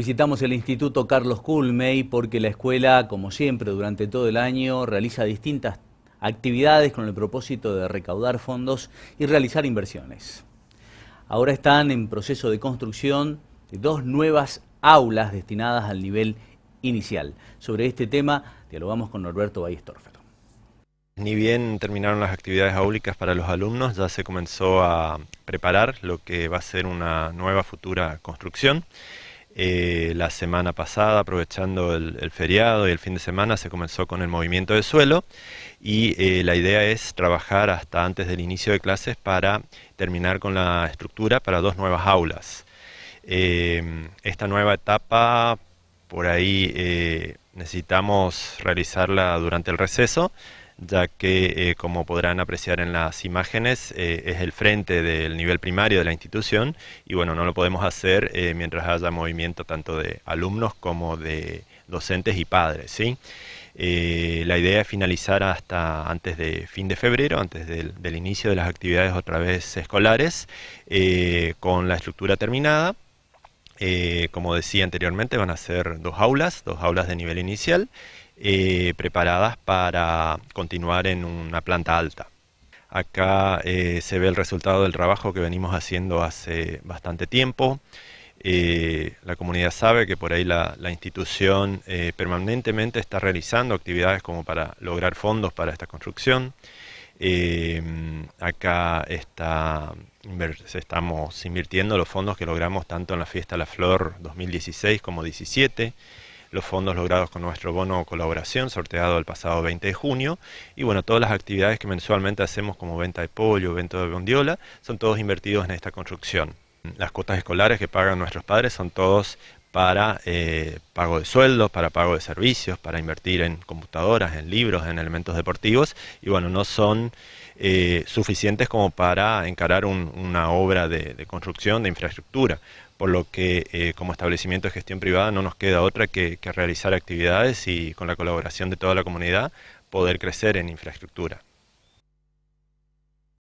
Visitamos el Instituto Carlos Culmey porque la escuela, como siempre, durante todo el año realiza distintas actividades con el propósito de recaudar fondos y realizar inversiones. Ahora están en proceso de construcción de dos nuevas aulas destinadas al nivel inicial. Sobre este tema dialogamos con Norberto Ballestorfer. Ni bien terminaron las actividades aúlicas para los alumnos, ya se comenzó a preparar lo que va a ser una nueva futura construcción. Eh, la semana pasada, aprovechando el, feriado y el fin de semana, se comenzó con el movimiento de suelo y eh, la idea es trabajar hasta antes del inicio de clases para terminar con la estructura para dos nuevas aulas. Eh, esta nueva etapa, por ahí necesitamos realizarla durante el receso, ya que, eh, como podrán apreciar en las imágenes, eh, es el frente del nivel primario de la institución y bueno, no lo podemos hacer eh, mientras haya movimiento tanto de alumnos como de docentes y padres. ¿sí? la idea es finalizar hasta antes de fin de febrero, antes del, del inicio de las actividades otra vez escolares, con la estructura terminada. como decía anteriormente, van a ser dos aulas, dos aulas de nivel inicial eh, preparadas para continuar en una planta alta. Acá eh, se ve el resultado del trabajo que venimos haciendo hace bastante tiempo. Eh, la comunidad sabe que por ahí la, institución permanentemente está realizando actividades como para lograr fondos para esta construcción. acá está estamos invirtiendo los fondos que logramos tanto en la Fiesta la Flor 2016 como 2017 los fondos logrados con nuestro bono colaboración sorteado el pasado 20 de junio y bueno, todas las actividades que mensualmente hacemos como venta de pollo, venta de bondiola, son todos invertidos en esta construcción. Las cuotas escolares que pagan nuestros padres son todos para eh, pago de sueldos, para pago de servicios, para invertir en computadoras, en libros, en elementos deportivos, y bueno, no son eh, suficientes como para encarar una obra de, construcción, de infraestructura, por lo que eh, como establecimiento de gestión privada no nos queda otra que realizar actividades y con la colaboración de toda la comunidad poder crecer en infraestructura.